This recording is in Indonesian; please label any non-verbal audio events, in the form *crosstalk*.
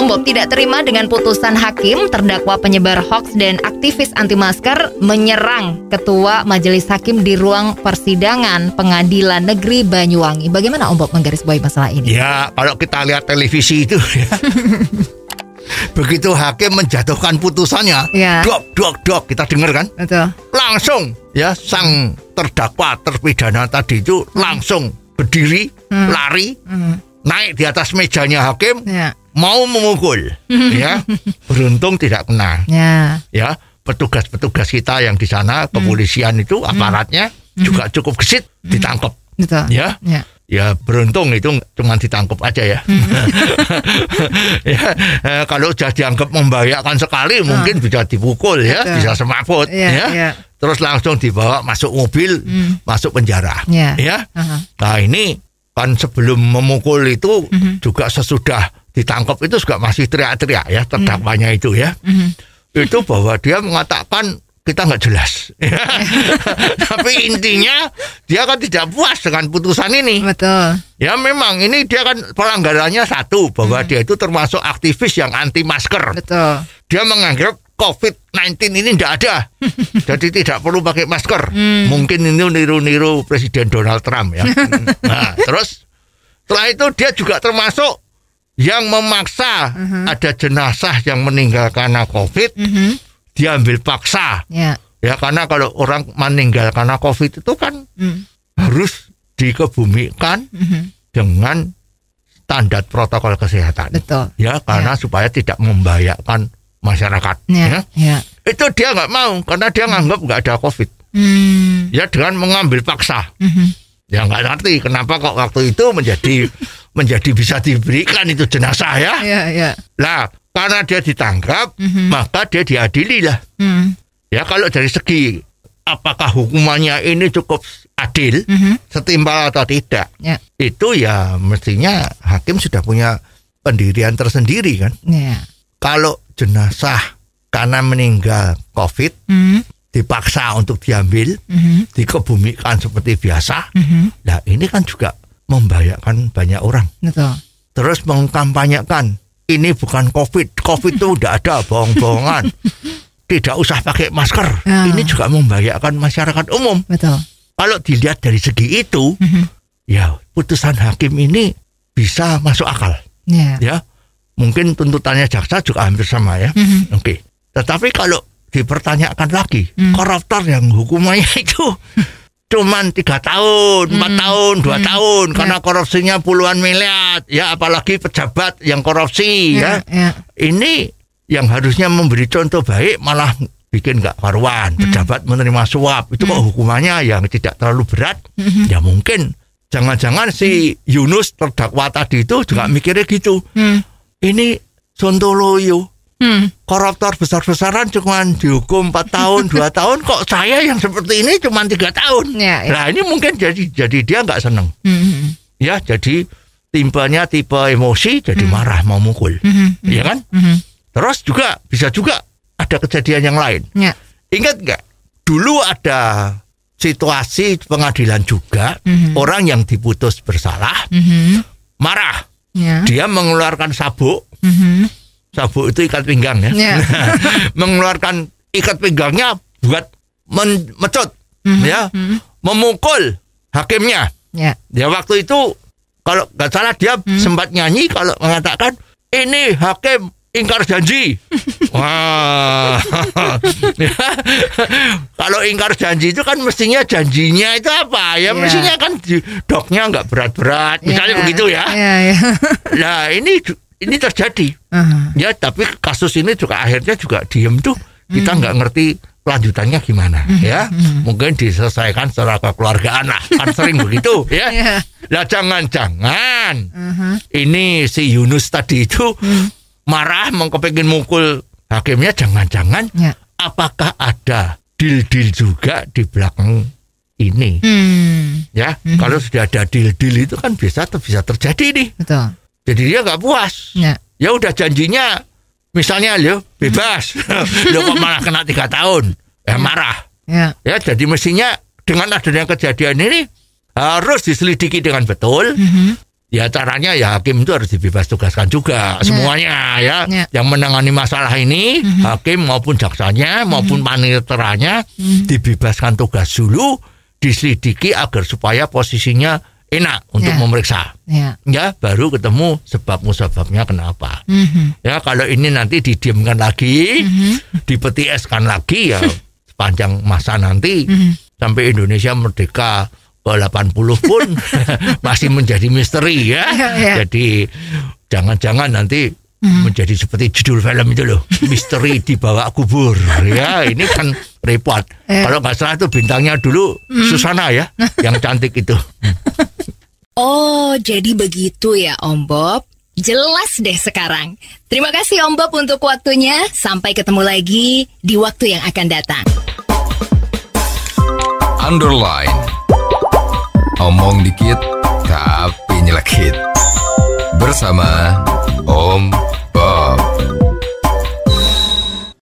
Om Bob tidak terima dengan putusan hakim terdakwa penyebar hoax dan aktivis anti masker menyerang ketua majelis hakim di ruang persidangan pengadilan negeri Banyuwangi. Bagaimana Om Bob menggarisbawahi masalah ini? Ya, kalau kita lihat televisi itu ya. *laughs* Begitu hakim menjatuhkan putusannya, ya. dok dok dok kita dengar kan? Betul. Langsung ya sang terdakwa terpidana tadi itu hmm. langsung berdiri, hmm. lari, hmm. naik di atas mejanya hakim, ya mau memukul, *laughs* ya beruntung tidak kena. Ya, ya petugas-petugas kita yang di sana hmm. kepolisian hmm. itu aparatnya hmm. juga cukup gesit hmm. ditangkap. Ya. ya. Ya beruntung itu cuma ditangkap aja ya. Hmm. *laughs* ya eh, kalau sudah dianggap membahayakan sekali oh. mungkin bisa dipukul ya, Betul. bisa semaput ya, ya. ya. Terus langsung dibawa masuk mobil, hmm. masuk penjara. Ya. ya. Uh -huh. Nah ini kan sebelum memukul itu uh juga sesudah ditangkap itu juga masih teriak-teriak ya terdakwanya mm. itu ya. Hmm. Itu bahwa dia mengatakan kita nggak jelas. *laughs* Tapi intinya dia kan tidak puas dengan putusan ini. Betul. Ya memang ini dia kan pelanggarannya satu bahwa mm. dia itu termasuk aktivis yang anti masker. Betul. Dia menganggap COVID-19 ini tidak ada. *laughs* Jadi tidak perlu pakai masker. Hmm. Mungkin ini niru-niru Presiden Donald Trump ya. *laughs* nah, terus setelah itu dia juga termasuk yang memaksa uh mhm. -huh. ada jenazah yang meninggal karena COVID uh mhm. -huh. diambil paksa. Yeah. Ya karena kalau orang meninggal karena COVID itu kan -huh. Hmm. harus dikebumikan uh mhm. -huh. dengan standar protokol kesehatan. Betul. Ya karena yeah. supaya tidak membahayakan masyarakat. Yeah. Ya. Yeah. Ya. Itu dia nggak mau karena dia hmm. nganggap nggak ada COVID. Hmm. Ya dengan mengambil paksa. uh -huh. Ya nggak ngerti kenapa kok waktu itu menjadi *laughs* menjadi bisa diberikan itu jenazah ya. Iya, iya. Nah, karena dia ditangkap, mm -hmm. maka dia diadili lah. Mm. Ya kalau dari segi apakah hukumannya ini cukup adil, mm -hmm. setimpal atau tidak, ya. itu ya mestinya hakim sudah punya pendirian tersendiri kan. Ya. Kalau jenazah karena meninggal COVID, mm -hmm dipaksa untuk diambil, mm -hmm. dikebumikan seperti biasa. Mm -hmm. Nah ini kan juga membahayakan banyak orang. Betul. Terus mengkampanyekan ini bukan COVID, COVID itu udah ada bohong-bohongan. *laughs* Tidak usah pakai masker. Ya. Ini juga membahayakan masyarakat umum. Betul. Kalau dilihat dari segi itu, mhm. ya putusan hakim ini bisa masuk akal. Yeah. Ya. Mungkin tuntutannya jaksa juga hampir sama ya. Mhm. Oke. Okay. Tetapi kalau dipertanyakan lagi, mhm. koruptor yang hukumannya *laughs* itu cuman tiga tahun, empat hmm. tahun, dua hmm. tahun ya. karena yeah. korupsinya puluhan miliar, ya apalagi pejabat yang korupsi yeah, ya. Yeah. Ya. Ini yang harusnya memberi contoh baik malah bikin nggak karuan. Hmm. Pejabat menerima suap itu hmm. kok hukumannya yang tidak terlalu berat, hmm. ya mungkin jangan-jangan si hmm. Yunus terdakwa tadi itu juga hmm. mikirnya gitu. Hmm. Ini Sontoloyo Hmm. Koruptor besar-besaran cuma dihukum 4 tahun, dua *laughs* tahun. Kok saya yang seperti ini cuma tiga tahun? Ya, ya. Nah ini mungkin jadi jadi dia nggak seneng. Hmm. Ya jadi timpanya tipe emosi jadi hmm. marah mau mukul, hmm. ya kan? Hmm. Terus juga bisa juga ada kejadian yang lain. Ya. Ingat nggak? Dulu ada situasi pengadilan juga hmm. orang yang diputus bersalah hmm. marah, ya. dia mengeluarkan sabuk. Hmm sabuk itu ikat pinggang ya. Yeah. *laughs* Mengeluarkan ikat pinggangnya buat memecut mm-hmm. ya, mm-hmm. memukul hakimnya. Yeah. Ya waktu itu kalau nggak salah dia mm-hmm. sempat nyanyi kalau mengatakan ini hakim ingkar janji. *laughs* Wah. *laughs* Ya. Kalau ingkar janji itu kan mestinya janjinya itu apa? Ya yeah. mestinya kan doknya nggak berat-berat, misalnya ya. begitu ya. Yeah, yeah. nah, ini ini terjadi. Uh-huh. Ya, tapi kasus ini juga akhirnya juga diem tuh. Kita hmm. nggak hmm. ngerti lanjutannya gimana hmm. ya. Hmm. Mungkin diselesaikan secara keluarga anak. Kan sering begitu *laughs* ya. Yeah. Iya. jangan-jangan uh-huh. ini si Yunus tadi itu marah hmm. marah mengkepingin mukul hakimnya jangan-jangan yeah. apakah ada deal-deal juga di belakang ini. Hmm. Ya, hmm. kalau sudah ada deal-deal itu kan bisa bisa terjadi nih. Betul. Jadi dia nggak puas. Ya. ya udah janjinya misalnya lo bebas, hmm. *laughs* lo kok malah kena tiga tahun, ya, ya marah. Ya. ya jadi mestinya dengan adanya kejadian ini harus diselidiki dengan betul. Mm -hmm. Ya caranya ya hakim itu harus dibebas tugaskan juga ya. semuanya ya ya yang menangani masalah ini mm-hmm. hakim maupun jaksanya maupun mm-hmm. paniteranya mm-hmm. dibebaskan tugas dulu diselidiki agar supaya posisinya enak untuk yeah. memeriksa. Yeah. Ya, baru ketemu sebab musababnya kenapa. Mm-hmm. Ya, kalau ini nanti didiamkan lagi, mm-hmm. lagi ya *laughs* sepanjang masa nanti mm-hmm. sampai Indonesia merdeka ke 80 pun *laughs* *laughs* masih menjadi misteri ya. Yeah, yeah. Jadi jangan-jangan nanti hmm. menjadi seperti judul film itu loh misteri dibawa kubur ya ini kan repot yeah. kalau nggak salah itu bintangnya dulu hmm. Susana ya yang cantik itu Oh, jadi begitu ya Om Bob. Jelas deh sekarang. Terima kasih Om Bob untuk waktunya. Sampai ketemu lagi di waktu yang akan datang. Underline. Omong dikit, tapi nyelekit. Bersama Om